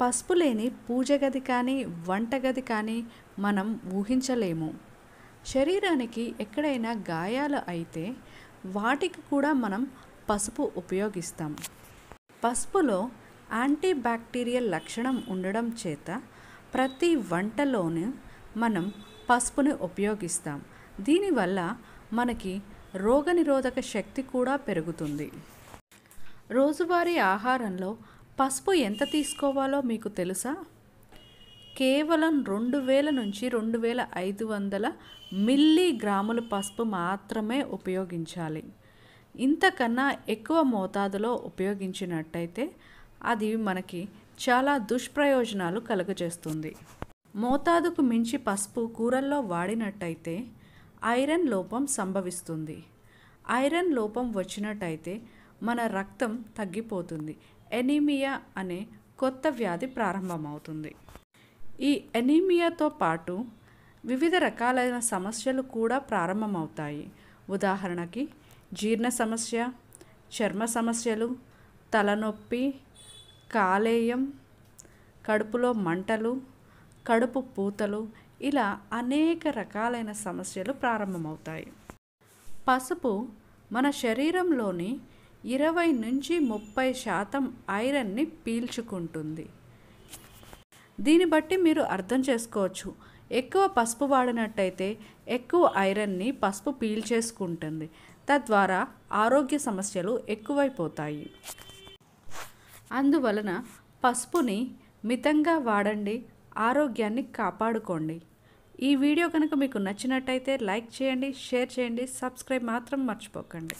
పసుపు లేని పూజ గది కానీ వంటగది కానీ మనం ఊహించలేము శరీరానికి ఎక్కడైనా గాయాలు అయితే వాటికి కూడా మనం పసుపు ఉపయోగిస్తాం పసుపులో యాంటీ బ్యాక్టీరియల్ లక్షణం ఉండడం చేత ప్రతి వంటలోనూ మనం పసుపుని ఉపయోగిస్తాం దీనివల్ల మనకి రోగనిరోధక శక్తి కూడా పెరుగుతుంది రోజువారీ ఆహారంలో పసుపు ఎంత తీసుకోవాలో మీకు తెలుసా కేవలం రెండు వేల నుంచి రెండు వేల ఐదు వందల మిల్లీగ్రాముల పసుపు మాత్రమే ఉపయోగించాలి ఇంతకన్నా ఎక్కువ మోతాదులో ఉపయోగించినట్టయితే అది మనకి చాలా దుష్ప్రయోజనాలు కలుగజేస్తుంది మోతాదుకు మించి పసుపు కూరల్లో వాడినట్టయితే ఐరన్ లోపం సంభవిస్తుంది ఐరన్ లోపం వచ్చినట్టయితే మన రక్తం తగ్గిపోతుంది ఎనీమియా అనే కొత్త వ్యాధి ప్రారంభమవుతుంది ఈ ఎనీమియాతో పాటు వివిధ రకాలైన సమస్యలు కూడా ప్రారంభమవుతాయి ఉదాహరణకి జీర్ణ సమస్య చర్మ సమస్యలు తలనొప్పి కాలేయం కడుపులో మంటలు కడుపు పూతలు ఇలా అనేక రకాలైన సమస్యలు ప్రారంభమవుతాయి పసుపు మన శరీరంలోని ఇరవై నుంచి ముప్పై శాతం ఐరన్ని పీల్చుకుంటుంది దీన్ని బట్టి మీరు అర్థం చేసుకోవచ్చు ఎక్కువ పసుపు వాడినట్టయితే ఎక్కువ ఐరన్ని పసుపు పీల్చేసుకుంటుంది తద్వారా ఆరోగ్య సమస్యలు ఎక్కువైపోతాయి అందువలన పసుపుని మితంగా వాడండి ఆరోగ్యాన్ని కాపాడుకోండి ఈ వీడియో కనుక మీకు నచ్చినట్టయితే లైక్ చేయండి షేర్ చేయండి సబ్స్క్రైబ్ మాత్రం మర్చిపోకండి